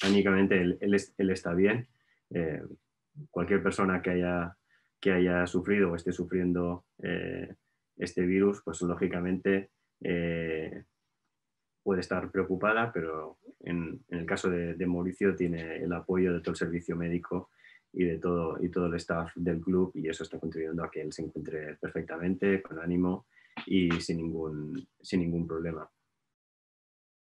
Técnicamente él, está bien. Eh, cualquier persona que haya, que haya sufrido o esté sufriendo eh, este virus, pues lógicamente eh, puede estar preocupada, pero en, el caso de, Mauricio tiene el apoyo de todo el servicio médico y de todo, y todo el staff del club y eso está contribuyendo a que él se encuentre perfectamente, con ánimo y sin ningún, sin ningún problema.